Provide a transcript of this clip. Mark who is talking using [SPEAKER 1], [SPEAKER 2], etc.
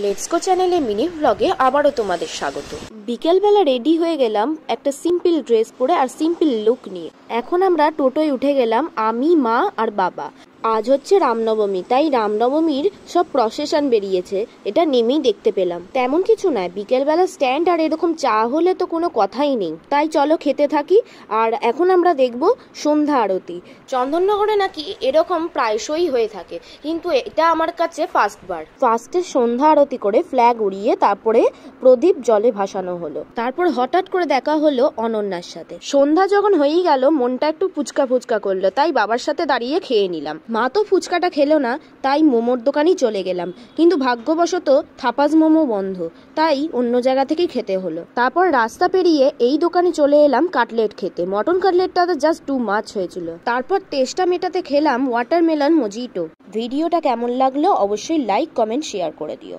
[SPEAKER 1] লেটসকো চ্যানেলে মিনি ব্লগে আবারও তোমাদের স্বাগত বিকেলবেলা রেডি হয়ে গেলাম একটা সিম্পল ড্রেস পরে আর সিম্পল লুক নিয়ে এখন আমরা টোটোয় উঠে গেলাম আমি মা আর বাবা আজ হচ্ছে রামনবমী তাই রামনবমীর সব প্রসেশন বেরিয়েছে এটা নেমেই দেখতে পেলাম তেমন কিছু নয় বিকেলবেলা স্ট্যান্ড আর এরকম চা হলে তো কোনো কথাই নেই তাই চলো খেতে থাকি আর এখন আমরা দেখব সন্ধ্যা আরতি চন্দননগরে নাকি এরকম প্রায়শই হয়ে থাকে কিন্তু এটা আমার কাছে ফার্স্টবার ফার্স্টে সন্ধ্যা আরতি করে ফ্ল্যাগ উড়িয়ে তারপরে প্রদীপ জলে ভাসানো হলো তারপর হঠাৎ করে দেখা হলো অনন্যার সাথে সন্ধ্যা যখন হয়েই গেল মনটা একটু ফুচকা ফুচকা করলো তাই বাবার সাথে দাঁড়িয়ে খেয়ে নিলাম মা তো ফুচকাটা খেলো না তাই মোমোর দোকানেই চলে গেলাম কিন্তু ভাগ্যবশত থাপাজ মোমো বন্ধ তাই অন্য জায়গা থেকেই খেতে হলো তারপর রাস্তা পেরিয়ে এই দোকানে চলে এলাম কাটলেট খেতে মটন কাটলেটটা তো জাস্ট টু মাছ হয়েছিল তারপর তেষ্টা মেটাতে খেলাম ওয়াটারমেলন মজিটো ভিডিওটা কেমন লাগলো অবশ্যই লাইক কমেন্ট শেয়ার করে দিও